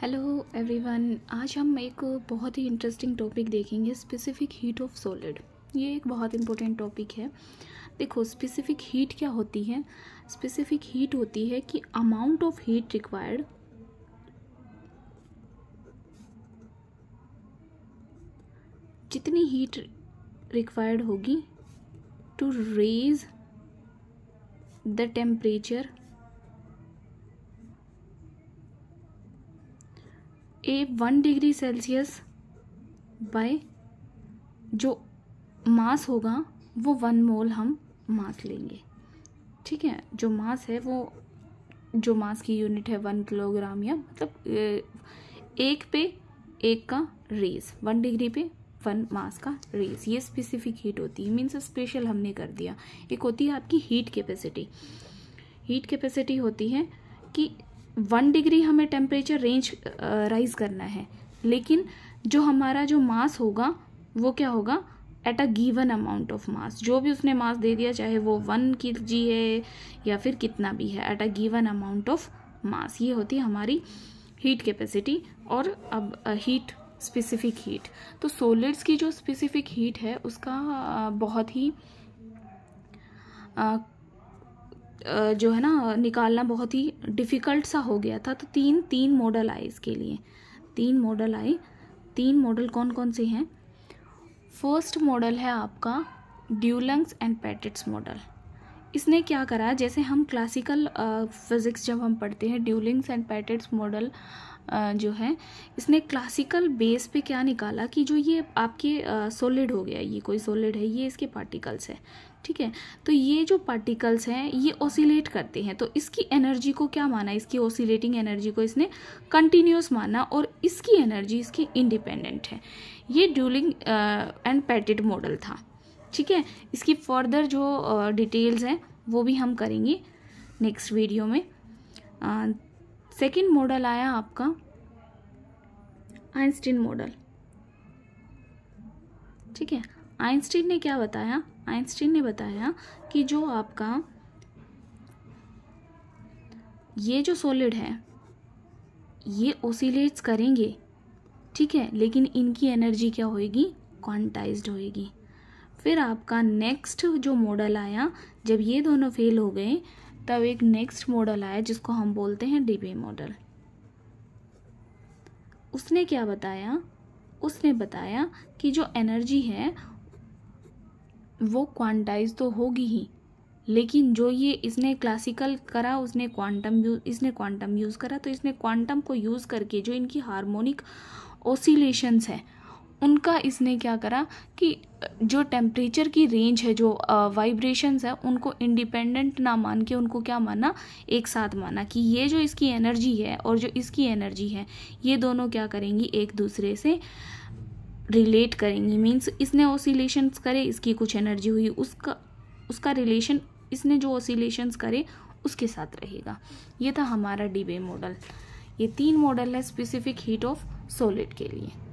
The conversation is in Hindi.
हेलो एवरीवन आज हम एक बहुत ही इंटरेस्टिंग टॉपिक देखेंगे स्पेसिफिक हीट ऑफ सॉलिड ये एक बहुत इंपॉर्टेंट टॉपिक है देखो स्पेसिफिक हीट क्या होती है स्पेसिफिक हीट होती है कि अमाउंट ऑफ हीट रिक्वायर्ड जितनी हीट रिक्वायर्ड होगी to raise the temperature a one degree Celsius by जो मास होगा वो वन मोल हम मास लेंगे ठीक है जो मास है वो जो मास की यूनिट है वन किलोग्राम या मतलब एक पे एक का रेस वन डिग्री पे वन मास का रेस ये स्पेसिफिक हीट होती है मीन्स स्पेशल हमने कर दिया एक होती है आपकी हीट कैपेसिटी हीट कैपेसिटी होती है कि वन डिग्री हमें टेम्परेचर रेंज राइज करना है लेकिन जो हमारा जो मास होगा वो क्या होगा at a given amount of mass जो भी उसने मास दे दिया चाहे वो वन के जी है या फिर कितना भी है at a given amount of mass ये होती है हमारी हीट कैपेसिटी और अब हीट स्पेसिफिक हीट तो सोलिड्स की जो स्पेसिफिक हीट है उसका बहुत ही जो है ना निकालना बहुत ही डिफ़िकल्ट सा हो गया था तो तीन तीन मॉडल आए इसके लिए तीन मॉडल आए तीन मॉडल कौन कौन से हैं फर्स्ट मॉडल है आपका ड्यूलंग्स एंड पैटेट्स मॉडल इसने क्या करा जैसे हम क्लासिकल फिज़िक्स जब हम पढ़ते हैं ड्यूलिंग्स एंड पैटर्स मॉडल जो है इसने क्लासिकल बेस पे क्या निकाला कि जो ये आपके सॉलिड हो गया ये कोई सॉलिड है ये इसके पार्टिकल्स है ठीक है तो ये जो पार्टिकल्स हैं ये ओसिलेट करते हैं तो इसकी एनर्जी को क्या माना इसकी ओसिलेटिंग एनर्जी को इसने कंटिन्यूस माना और इसकी एनर्जी इसकी इंडिपेंडेंट है ये ड्यूलिंग एंड पैटेड मॉडल था ठीक है इसकी फर्दर जो डिटेल्स हैं वो भी हम करेंगे नेक्स्ट वीडियो में सेकंड मॉडल आया आपका आइंस्टीन मॉडल ठीक है आइंस्टीन ने क्या बताया आइंस्टीन ने बताया कि जो आपका ये जो सॉलिड है ये ओसिलेट्स करेंगे ठीक है लेकिन इनकी एनर्जी क्या होएगी क्वांटाइज्ड होएगी फिर आपका नेक्स्ट जो मॉडल आया जब ये दोनों फेल हो गए तब एक नेक्स्ट मॉडल आया जिसको हम बोलते हैं डीबी मॉडल उसने क्या बताया उसने बताया कि जो एनर्जी है वो क्वांटाइज तो होगी ही लेकिन जो ये इसने क्लासिकल करा उसने क्वांटम यूज इसने क्वांटम यूज़ करा तो इसने क्वांटम को यूज़ करके जो इनकी हार्मोनिक ओसिलेशंस है उनका इसने क्या करा कि जो टेम्परेचर की रेंज है जो वाइब्रेशंस है उनको इंडिपेंडेंट ना मान के उनको क्या माना एक साथ माना कि ये जो इसकी एनर्जी है और जो इसकी एनर्जी है ये दोनों क्या करेंगी एक दूसरे से रिलेट करेंगी मीन्स इसने ओसिलेशंस करे इसकी कुछ एनर्जी हुई उसका उसका रिलेशन इसने जो ओसिलेशंस करे उसके साथ रहेगा ये था हमारा डीबे मॉडल ये तीन मॉडल है स्पेसिफिक हीट ऑफ सॉलिड के लिए